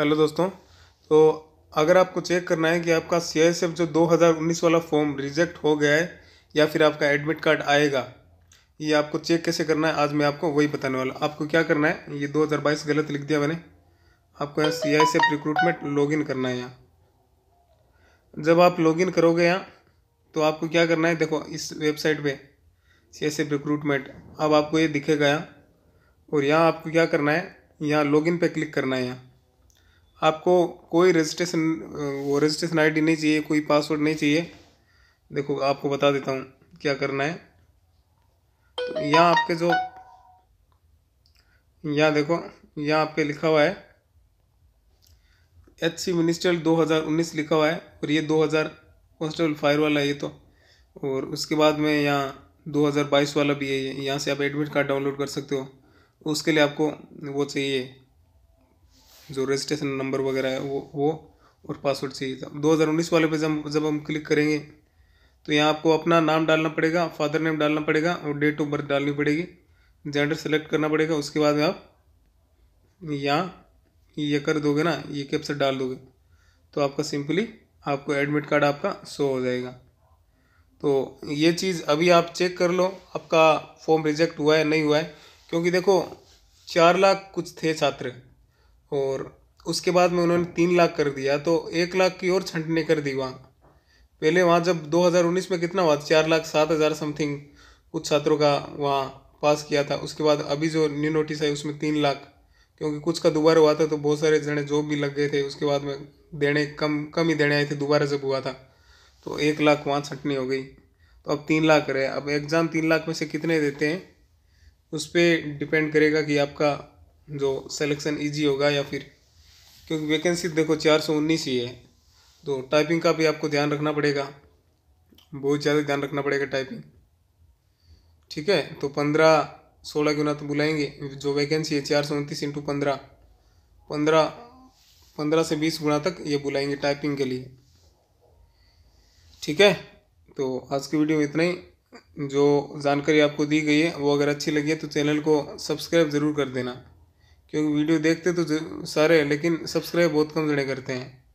hello दोस्तों तो अगर आपको चेक करना है कि आपका सी आई जो 2019 वाला फॉर्म रिजेक्ट हो गया है या फिर आपका एडमिट कार्ड आएगा ये आपको चेक कैसे करना है आज मैं आपको वही बताने वाला आपको क्या करना है ये 2022 गलत लिख दिया मैंने आपको यहाँ C I F recruitment login करना है यहाँ जब आप लॉगिन करोगे यहाँ तो आपको क्या करना है देखो इस वेबसाइट पर सी आई सी रिक्रूटमेंट अब आपको ये दिखेगा यहाँ और यहाँ आपको क्या करना है यहाँ लॉगिन पे क्लिक करना है यहाँ आपको कोई रजिस्ट्रेशन वो रजिस्ट्रेशन आईडी नहीं चाहिए कोई पासवर्ड नहीं चाहिए देखो आपको बता देता हूँ क्या करना है तो यहाँ आपके जो यहाँ देखो यहाँ आपके लिखा हुआ है एच सी मिनिस्ट्रियल दो हज़ार उन्नीस लिखा हुआ है और ये दो हज़ार कॉन्स्टेबल फायर वाला है ये तो और उसके बाद में यहाँ दो हज़ार बाईस वाला भी है यहाँ से आप एडमिट कार्ड डाउनलोड कर सकते हो उसके लिए आपको वो चाहिए जो रजिस्ट्रेशन नंबर वगैरह है वो वो और पासवर्ड चाहिए था दो हज़ार उन्नीस वाले पे जब जब हम क्लिक करेंगे तो यहाँ आपको अपना नाम डालना पड़ेगा फादर नेम डालना पड़ेगा और डेट ऑफ बर्थ डालनी पड़ेगी जेंडर सेलेक्ट करना पड़ेगा उसके बाद में आप यहाँ ये कर दोगे ना ये से डाल दोगे तो आपका सिंपली आपको एडमिट कार्ड आपका शो हो जाएगा तो ये चीज़ अभी आप चेक कर लो आपका फॉर्म रिजेक्ट हुआ है नहीं हुआ है क्योंकि देखो चार लाख कुछ थे छात्र और उसके बाद में उन्होंने तीन लाख कर दिया तो एक लाख की और छंटने कर दी वहाँ पहले वहाँ जब 2019 में कितना हुआ चार लाख सात हज़ार समथिंग कुछ छात्रों का वहाँ पास किया था उसके बाद अभी जो न्यू नोटिस आई उसमें तीन लाख क्योंकि कुछ का दोबारा हुआ था तो बहुत सारे जने जॉब भी लग गए थे उसके बाद में देने कम कम ही देने आए थे दोबारा जब हुआ था तो एक लाख वहाँ छंटनी हो गई तो अब तीन लाख रहे अब एग्ज़ाम तीन लाख में से कितने देते हैं उस पर डिपेंड करेगा कि आपका जो सिलेक्शन इजी होगा या फिर क्योंकि वैकेंसी देखो चार सौ उन्नीस ही है तो टाइपिंग का भी आपको ध्यान रखना पड़ेगा बहुत ज़्यादा ध्यान रखना पड़ेगा टाइपिंग ठीक है तो पंद्रह सोलह गुना तो बुलाएंगे जो वैकेंसी है चार सौ उनतीस इंटू पंद्रह पंद्रह पंद्रह से बीस गुना तक ये बुलाएंगे टाइपिंग के लिए ठीक है तो आज की वीडियो में इतना ही जो जानकारी आपको दी गई है वो अगर अच्छी लगी है तो चैनल को सब्सक्राइब ज़रूर कर देना क्योंकि वीडियो देखते तो सारे हैं लेकिन सब्सक्राइब बहुत कम जड़े करते हैं